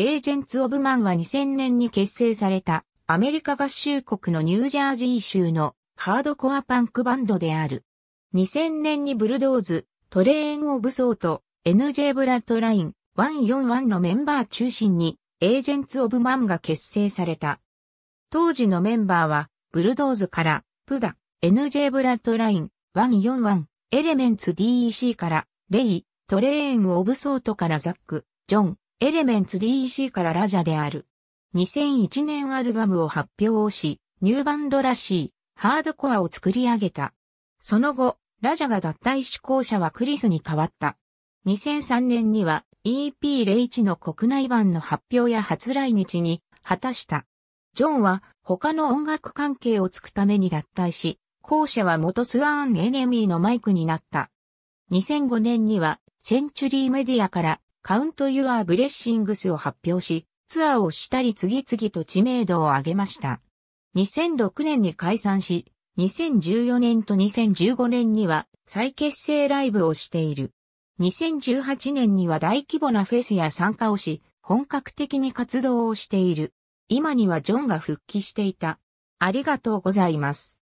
エージェンツ・オブ・マンは2000年に結成されたアメリカ合衆国のニュージャージー州のハードコアパンクバンドである。2000年にブルドーズ、トレーン・オブ・ソーと NJ ブラッドライン141のメンバー中心にエージェンツ・オブ・マンが結成された。当時のメンバーはブルドーズからプダ、NJ ブラッドライン141、エレメンツ DEC からレイ、トレーン・オブ・ソートからザック、ジョン、エレメンツ DEC からラジャである。2001年アルバムを発表をし、ニューバンドらしい、ハードコアを作り上げた。その後、ラジャが脱退し校舎はクリスに変わった。2003年には EP01 の国内版の発表や初来日に果たした。ジョンは他の音楽関係をつくために脱退し、後者は元スワーンエネミーのマイクになった。2005年にはセンチュリーメディアからカウント・ユア・ブレッシングスを発表し、ツアーをしたり次々と知名度を上げました。2006年に解散し、2014年と2015年には再結成ライブをしている。2018年には大規模なフェスや参加をし、本格的に活動をしている。今にはジョンが復帰していた。ありがとうございます。